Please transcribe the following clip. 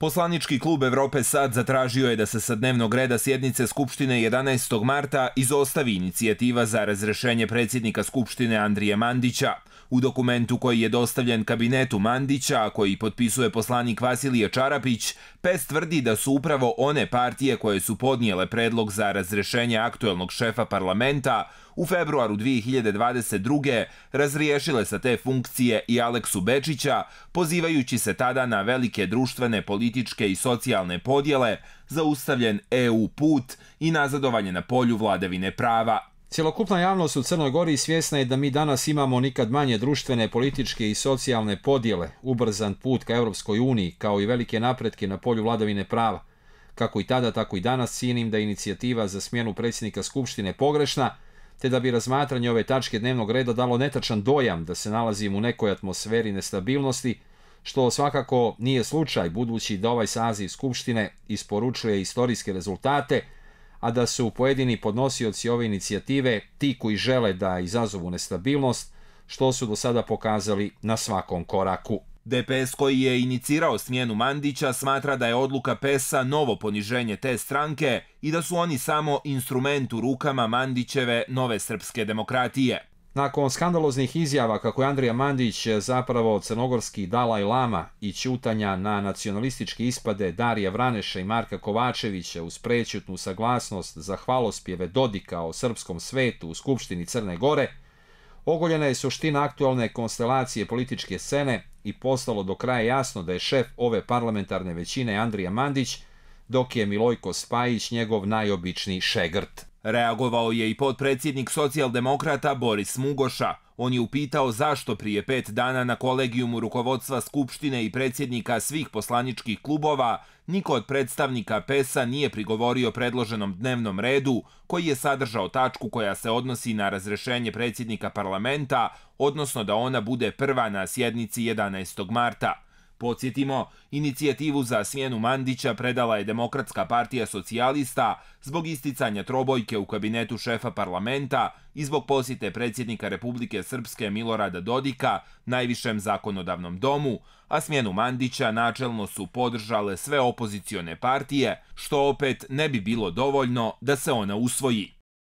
Poslanički klub Evrope sad zatražio je da se sa dnevnog reda sjednice Skupštine 11. marta izostavi inicijativa za razrešenje predsjednika Skupštine Andrije Mandića. U dokumentu koji je dostavljen kabinetu Mandića, a koji potpisuje poslanik Vasilije Čarapić, PES tvrdi da su upravo one partije koje su podnijele predlog za razrešenje aktuelnog šefa parlamenta u februaru 2022. razriješile sa te funkcije i Aleksu Bečića, pozivajući se tada na velike društvene, političke i socijalne podjele, zaustavljen EU put i nazadovanje na polju vladevine prava. Cjelokupna javnost u Crnoj Gori svjesna je da mi danas imamo nikad manje društvene, političke i socijalne podjele, ubrzan put ka Europskoj uniji, kao i velike napretke na polju vladavine prava. Kako i tada, tako i danas, cijenim da je inicijativa za smjenu predsjednika Skupštine pogrešna, te da bi razmatranje ove tačke dnevnog reda dalo netačan dojam da se nalazim u nekoj atmosferi nestabilnosti, što svakako nije slučaj budući da ovaj saziv Skupštine isporučuje istorijske rezultate, a da su pojedini podnosioci ove inicijative ti koji žele da izazovu nestabilnost, što su do sada pokazali na svakom koraku. DPS koji je inicirao smjenu Mandića smatra da je odluka PES-a novo poniženje te stranke i da su oni samo instrument u rukama Mandićeve nove srpske demokratije. Nakon skandaloznih izjava kako je Andrija Mandić zapravo crnogorski Dalaj Lama i ćutanja na nacionalističke ispade Darija Vraneša i Marka Kovačevića uz prećutnu saglasnost za hvalospjeve Dodika o srpskom svetu u Skupštini Crne Gore, ogoljena je suština aktualne konstelacije političke scene i postalo do kraja jasno da je šef ove parlamentarne većine Andrija Mandić, dok je Milojko Spajić njegov najobičniji šegrt. Reagovao je i podpredsjednik socijaldemokrata Boris Mugoša. On je upitao zašto prije pet dana na kolegijumu rukovodstva Skupštine i predsjednika svih poslaničkih klubova niko od predstavnika PES-a nije prigovorio predloženom dnevnom redu koji je sadržao tačku koja se odnosi na razrešenje predsjednika parlamenta, odnosno da ona bude prva na sjednici 11. marta. Podsjetimo, inicijativu za smjenu Mandića predala je Demokratska partija socijalista zbog isticanja trobojke u kabinetu šefa parlamenta i zbog posjete predsjednika Republike Srpske Milorada Dodika najvišem zakonodavnom domu, a smjenu Mandića načelno su podržale sve opozicione partije, što opet ne bi bilo dovoljno da se ona usvoji.